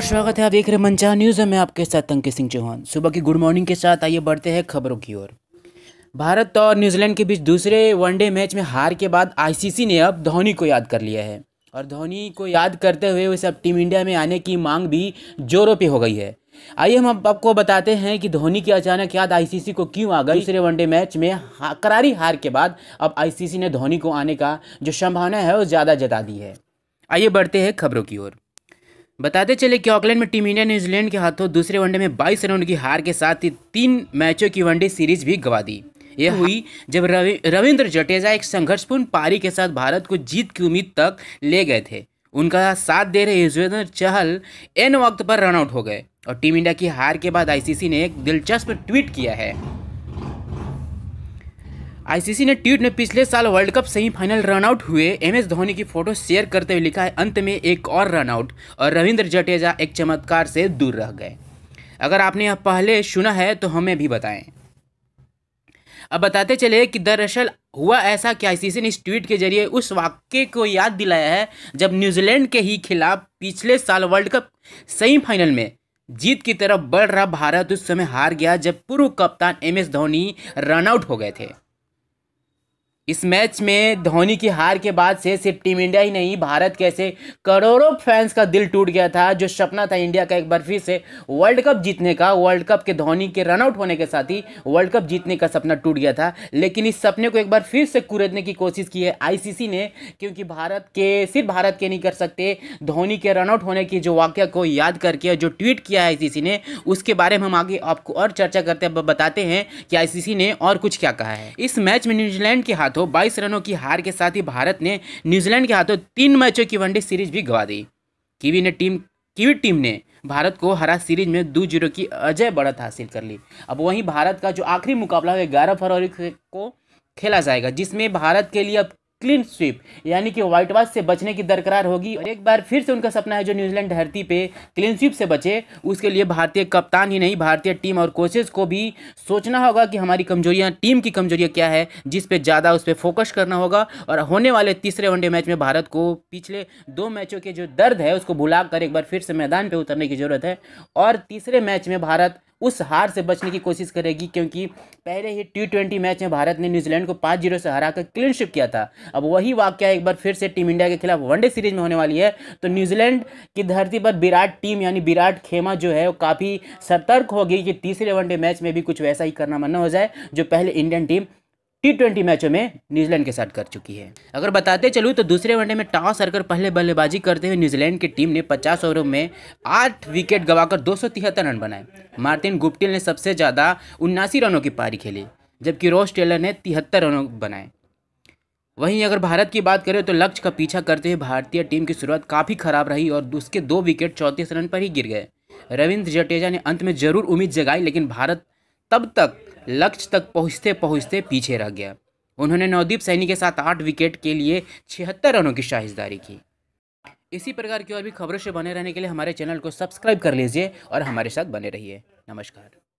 नमस्कार स्वागत है आप देख रहे हैं मंचा न्यूज़ है मैं आपके साथ तंके सिंह चौहान सुबह की गुड मॉर्निंग के साथ आइए बढ़ते हैं खबरों की ओर भारत और न्यूजीलैंड के बीच दूसरे वनडे मैच में हार के बाद आईसीसी ने अब धोनी को याद कर लिया है और धोनी को याद करते हुए वैसे अब टीम इंडिया में आने की मांग भी जोरों पर हो गई है आइए हम आपको बताते हैं कि धोनी की अचानक याद आईसीसी को क्यों आ गई दूसरे वनडे मैच में करारी हार के बाद अब आईसीसी ने धोनी को आने का जो संभावना है वो ज़्यादा जता दी है आइए बढ़ते हैं खबरों की ओर बताते चले कि ऑकलैंड में टीम इंडिया न्यूजीलैंड के हाथों दूसरे वनडे में बाईस रनों की हार के साथ ही तीन मैचों की वनडे सीरीज भी गवा दी यह हुई जब रवि रविंद्र जडेजा एक संघर्षपूर्ण पारी के साथ भारत को जीत की उम्मीद तक ले गए थे उनका साथ दे रहे युजवेंद्र चहल एन वक्त पर रनआउट हो गए और टीम इंडिया की हार के बाद आईसीसी ने एक दिलचस्प ट्वीट किया है आईसीसी ने ट्वीट में पिछले साल वर्ल्ड कप सेमीफाइनल रनआउट हुए एमएस धोनी की फोटो शेयर करते हुए लिखा है अंत में एक और रनआउट और रविंद्र जडेजा एक चमत्कार से दूर रह गए अगर आपने यह पहले सुना है तो हमें भी बताएं अब बताते चले कि दरअसल हुआ ऐसा कि आईसीसी ने इस ट्वीट के जरिए उस वाक्य को याद दिलाया है जब न्यूजीलैंड के ही खिलाफ पिछले साल वर्ल्ड कप सेमीफाइनल में जीत की तरफ बढ़ रहा भारत उस समय हार गया जब पूर्व कप्तान एम एस धोनी रनआउट हो गए थे इस मैच में धोनी की हार के बाद से सिर्फ टीम इंडिया ही नहीं भारत कैसे करोड़ों फैंस का दिल टूट गया था जो सपना था इंडिया का एक बार फिर से वर्ल्ड कप जीतने का वर्ल्ड कप के धोनी के रनआउट होने के साथ ही वर्ल्ड कप जीतने का सपना टूट गया था लेकिन इस सपने को एक बार फिर से कुरेदने की कोशिश की है आई ने क्योंकि भारत के सिर्फ भारत के नहीं कर सकते धोनी के रनआउट होने की जो वाक्य को याद करके जो ट्वीट किया है आई ने उसके बारे में हम आगे आपको और चर्चा करते बताते हैं कि आई ने और कुछ क्या कहा है इस मैच में न्यूजीलैंड के हाथों हाथों तो बाईस रनों की हार के साथ ही भारत ने न्यूजीलैंड के हाथों तीन मैचों की वनडे सीरीज भी गवा दी कीवी ने टीम कीवी टीम ने भारत को हरा सीरीज में दो जीरो की अजय बढ़त हासिल कर ली अब वहीं भारत का जो आखिरी मुकाबला है ग्यारह फरवरी को खेला जाएगा जिसमें भारत के लिए अब क्लीन स्वीप यानी कि व्हाइट वॉश से बचने की दरकरार होगी और एक बार फिर से उनका सपना है जो न्यूजीलैंड धरती पे क्लीन स्वीप से बचे उसके लिए भारतीय कप्तान ही नहीं भारतीय टीम और कोचेज को भी सोचना होगा कि हमारी कमजोरियाँ टीम की कमजोरियाँ क्या है जिस पे ज़्यादा उस पर फोकस करना होगा और होने वाले तीसरे वनडे मैच में भारत को पिछले दो मैचों के जो दर्द है उसको भुला कर एक बार फिर से मैदान पर उतरने की ज़रूरत है और तीसरे मैच में भारत उस हार से बचने की कोशिश करेगी क्योंकि पहले ही टी ट्वेंटी मैच में भारत ने न्यूजीलैंड को पाँच जीरो से हरा कर क्लीनशिप किया था अब वही वाक्य एक बार फिर से टीम इंडिया के खिलाफ वनडे सीरीज में होने वाली है तो न्यूजीलैंड की धरती पर विराट टीम यानी विराट खेमा जो है वो काफ़ी सतर्क होगी कि तीसरे वनडे मैच में भी कुछ वैसा ही करना मना हो जाए जो पहले इंडियन टीम टी ट्वेंटी मैचों में न्यूजीलैंड के साथ कर चुकी है अगर बताते चलूँ तो दूसरे वनडे में टॉस हरकर पहले बल्लेबाजी करते हुए न्यूजीलैंड की टीम ने 50 ओवरों में 8 विकेट गवाकर दो रन बनाए मार्टिन गुप्टिल ने सबसे ज़्यादा उन्नासी रनों की पारी खेली जबकि रोस टेलर ने तिहत्तर रनों बनाए वहीं अगर भारत की बात करें तो लक्ष्य का पीछा करते हुए भारतीय टीम की शुरुआत काफ़ी खराब रही और उसके दो विकेट चौंतीस रन पर ही गिर गए रविंद्र जडेजा ने अंत में जरूर उम्मीद जगाई लेकिन भारत तब तक लक्ष्य तक पहुँचते पहुँचते पीछे रह गया उन्होंने नवदीप सैनी के साथ आठ विकेट के लिए छिहत्तर रनों की शाहिशदारी की इसी प्रकार की और भी खबरों से बने रहने के लिए हमारे चैनल को सब्सक्राइब कर लीजिए और हमारे साथ बने रहिए नमस्कार